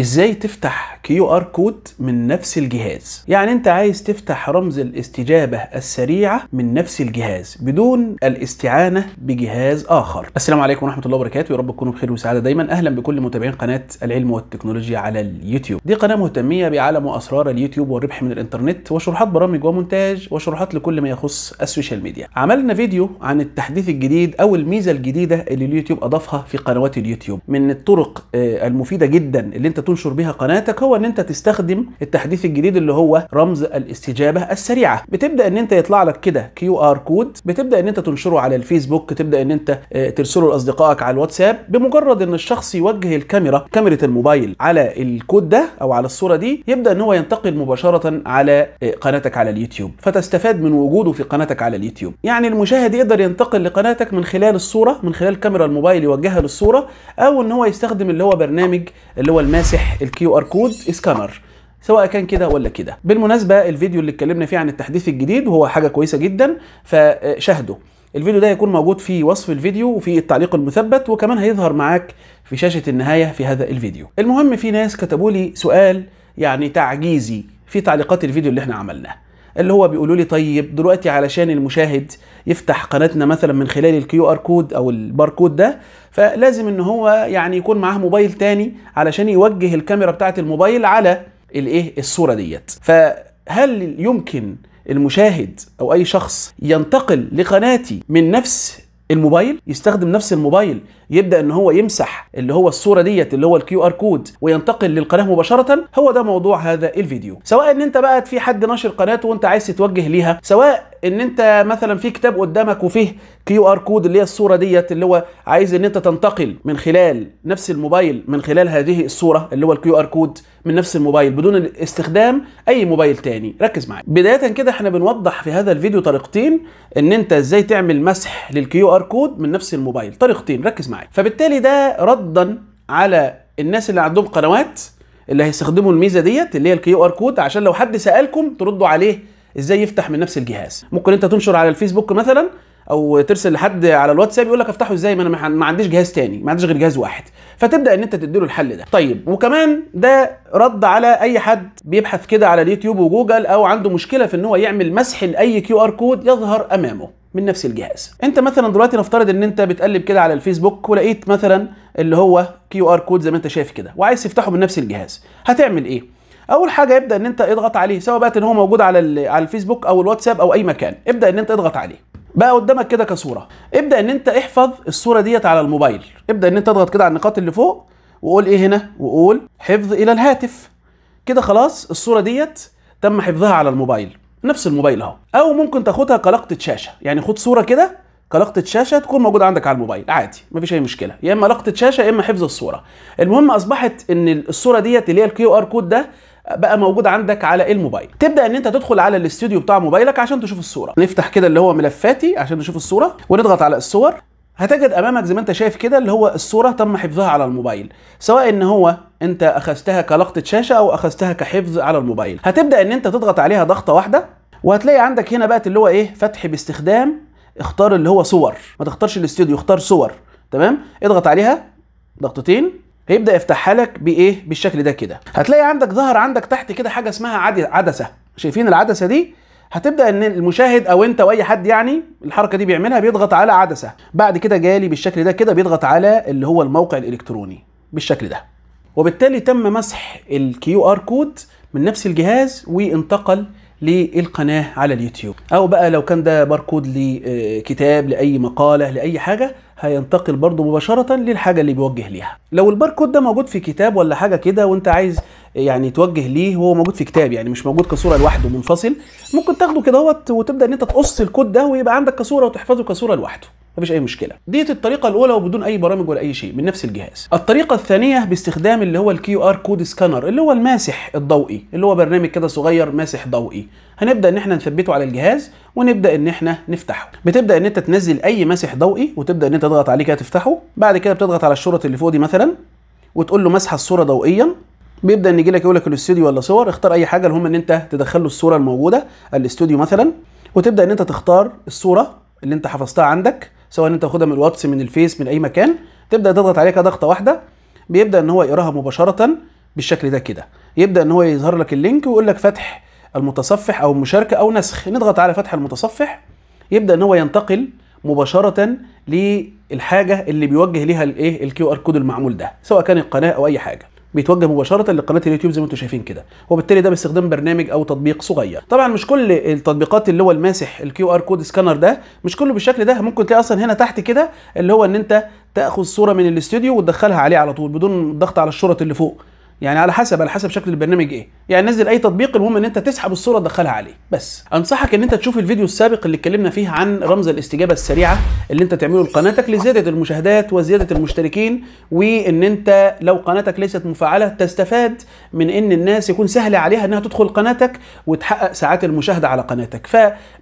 ازاي تفتح كيو ار كود من نفس الجهاز يعني انت عايز تفتح رمز الاستجابه السريعه من نفس الجهاز بدون الاستعانه بجهاز اخر السلام عليكم ورحمه الله وبركاته يا رب تكونوا بخير وسعاده دايما اهلا بكل متابعين قناه العلم والتكنولوجيا على اليوتيوب دي قناه مهتميه بعالم واسرار اليوتيوب والربح من الانترنت وشروحات برامج ومونتاج وشروحات لكل ما يخص السوشيال ميديا عملنا فيديو عن التحديث الجديد او الميزه الجديده اللي اليوتيوب اضافها في قنوات اليوتيوب من الطرق آه، المفيده جدا اللي انت تنشر بيها قناتك هو ان انت تستخدم التحديث الجديد اللي هو رمز الاستجابه السريعه بتبدا ان انت يطلع لك كده كيو ار كود بتبدا ان انت تنشره على الفيسبوك تبدا ان انت آه، ترسله لاصدقائك على الواتساب بمجرد ان الشخص يوجه الكاميرا كاميرا الموبايل على الكود ده او على الصوره دي يبدا ان هو ينتقل مباشره على آه، قناتك على اليوتيوب فتستفاد من وجوده في قناتك على اليوتيوب يعني المشاهد يقدر ينتقل لقناتك من خلال الصوره من خلال كاميرا الموبايل يوجهها للصوره او ان هو يستخدم اللي هو برنامج اللي هو الماسع امسح الكيو ار كود سكانر سواء كان كده ولا كده بالمناسبه الفيديو اللي اتكلمنا فيه عن التحديث الجديد وهو حاجه كويسه جدا فشاهده الفيديو ده هيكون موجود في وصف الفيديو وفي التعليق المثبت وكمان هيظهر معاك في شاشه النهايه في هذا الفيديو المهم في ناس كتبوا لي سؤال يعني تعجيزي في تعليقات الفيديو اللي احنا عملناه اللي هو بيقولوا لي طيب دلوقتي علشان المشاهد يفتح قناتنا مثلا من خلال الكيو ار كود او الباركود ده فلازم ان هو يعني يكون معاه موبايل تاني علشان يوجه الكاميرا بتاعه الموبايل على الايه الصوره ديت فهل يمكن المشاهد او اي شخص ينتقل لقناتي من نفس الموبايل يستخدم نفس الموبايل يبدا ان هو يمسح اللي هو الصوره ديت اللي هو الكيو ار كود وينتقل للقناه مباشره هو ده موضوع هذا الفيديو سواء ان انت بقى في حد ناشر قناته وانت عايز تتوجه ليها سواء ان انت مثلا في كتاب قدامك وفيه كيو ار كود اللي هي الصوره ديت اللي هو عايز ان انت تنتقل من خلال نفس الموبايل من خلال هذه الصوره اللي هو الكيو ار كود من نفس الموبايل بدون استخدام اي موبايل تاني ركز معايا بدايه كده احنا بنوضح في هذا الفيديو طريقتين ان انت ازاي تعمل مسح للكيو ار كود من نفس الموبايل طريقتين ركز معايا فبالتالي ده ردا على الناس اللي عندهم قنوات اللي هيستخدموا الميزه ديت اللي هي الكيو ار كود عشان لو حد سالكم تردوا عليه ازاي يفتح من نفس الجهاز ممكن انت تنشر على الفيسبوك مثلا او ترسل لحد على الواتساب يقول لك افتحه ازاي ما انا ما عنديش جهاز تاني ما عنديش غير جهاز واحد فتبدا ان انت تديله الحل ده طيب وكمان ده رد على اي حد بيبحث كده على اليوتيوب وجوجل او عنده مشكله في ان هو يعمل مسح لاي كيو ار كود يظهر امامه من نفس الجهاز انت مثلا دلوقتي نفترض ان انت بتقلب كده على الفيسبوك ولقيت مثلا اللي هو كيو ار كود زي ما انت شايف كده وعايز تفتحه من نفس الجهاز هتعمل ايه اول حاجه ابدا ان انت اضغط عليه سواء بقى ان هو موجود على على الفيسبوك او الواتساب او اي مكان ابدا ان انت اضغط عليه بقى قدامك كده كصوره ابدا ان انت احفظ الصوره ديت على الموبايل ابدا ان انت اضغط كده على النقاط اللي فوق وقول ايه هنا وقول حفظ الى الهاتف كده خلاص الصوره ديت تم حفظها على الموبايل نفس الموبايل اهو او ممكن تاخدها كلقطه شاشه يعني خد صوره كده كلقطه شاشه تكون موجوده عندك على الموبايل عادي مفيش اي مشكله يا اما لقطه شاشه يا اما حفظ الصوره المهم اصبحت ان الصوره ديت اللي هي الكيو ار كود ده بقى موجود عندك على الموبايل تبدا ان انت تدخل على الاستوديو بتاع موبايلك عشان تشوف الصوره نفتح كده اللي هو ملفاتي عشان نشوف الصوره ونضغط على الصور هتجد امامك زي ما انت شايف كده اللي هو الصوره تم حفظها على الموبايل سواء ان هو انت اخذتها كلقطه شاشه او اخذتها كحفظ على الموبايل هتبدا ان انت تضغط عليها ضغطه واحده وهتلاقي عندك هنا بقى اللي هو ايه فتح باستخدام اختار اللي هو صور ما تختارش الاستوديو اختار صور تمام اضغط عليها ضغطتين هيبدا يفتحها لك بايه بالشكل ده كده هتلاقي عندك ظهر عندك تحت كده حاجه اسمها عدسه شايفين العدسه دي هتبدا ان المشاهد او انت واي حد يعني الحركه دي بيعملها بيضغط على عدسه بعد كده جالي بالشكل ده كده بيضغط على اللي هو الموقع الالكتروني بالشكل ده وبالتالي تم مسح الكيو ار كود من نفس الجهاز وانتقل للقناه على اليوتيوب او بقى لو كان ده باركود لكتاب آه، لاي مقاله لاي حاجه هينتقل برضه مباشره للحاجه اللي بيوجه ليها لو الباركود ده موجود في كتاب ولا حاجه كده وانت عايز آه، يعني توجه ليه وهو موجود في كتاب يعني مش موجود كصوره لوحده منفصل ممكن تاخده كده وتبدا ان انت تقص الكود ده ويبقى عندك كصوره وتحفظه كصوره لوحده مفيش اي مشكله ديت الطريقه الاولى وبدون اي برامج ولا اي شيء من نفس الجهاز الطريقه الثانيه باستخدام اللي هو الكيو ار كود سكانر اللي هو الماسح الضوئي اللي هو برنامج كده صغير ماسح ضوئي هنبدا ان احنا نثبته على الجهاز ونبدا ان احنا نفتحه بتبدا ان انت تنزل اي ماسح ضوئي وتبدا ان انت تضغط عليه كده تفتحه بعد كده بتضغط على الشرط اللي فوق دي مثلا وتقول له مسح الصوره ضوئيا بيبدا ان يجي لك يقول لك الاستوديو ولا صور اختار اي حاجه المهم ان انت تدخل له الصوره الموجوده الاستوديو مثلا وتبدا ان انت تختار الصوره اللي انت حفظتها عندك سواء انت واخدها من الواتس من الفيس من اي مكان تبدا تضغط عليها ضغطه واحده بيبدا ان هو يقراها مباشره بالشكل ده كده يبدا ان هو يظهر لك اللينك ويقول لك فتح المتصفح او المشاركه او نسخ نضغط على فتح المتصفح يبدا ان هو ينتقل مباشره للحاجه اللي بيوجه ليها الايه الكيو ار كود المعمول ده سواء كان القناه او اي حاجه بيتوجه مباشره لقناه اليوتيوب زي ما انتم شايفين كده وبالتالي ده باستخدام برنامج او تطبيق صغير طبعا مش كل التطبيقات اللي هو الماسح الكيو ار كود سكانر ده مش كله بالشكل ده ممكن تلاقي اصلا هنا تحت كده اللي هو ان انت تاخذ صوره من الاستوديو وتدخلها عليه على طول بدون ضغط على الشرط اللي فوق يعني على حسب على حسب شكل البرنامج ايه يعني نزل اي تطبيق المهم ان انت تسحب الصوره تدخلها عليه بس انصحك ان انت تشوف الفيديو السابق اللي اتكلمنا فيه عن رمز الاستجابه السريعه اللي انت تعمله لقناتك لزياده المشاهدات وزياده المشتركين وان انت لو قناتك ليست مفعله تستفاد من ان الناس يكون سهل عليها انها تدخل قناتك وتحقق ساعات المشاهده على قناتك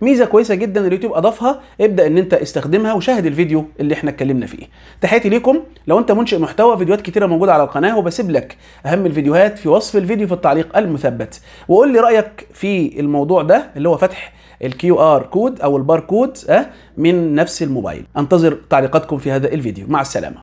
فميزه كويسه جدا اليوتيوب اضافها ابدا ان انت استخدمها وشاهد الفيديو اللي احنا اتكلمنا فيه تحياتي ليكم لو انت منشئ محتوى فيديوهات كتيره موجوده على القناه وبسيب لك اهم الفيديوهات في وصف الفيديو في التعليق الم مثبت وقول لي رايك في الموضوع ده اللي هو فتح الكيو ار كود او الباركود آه، من نفس الموبايل انتظر تعليقاتكم في هذا الفيديو مع السلامه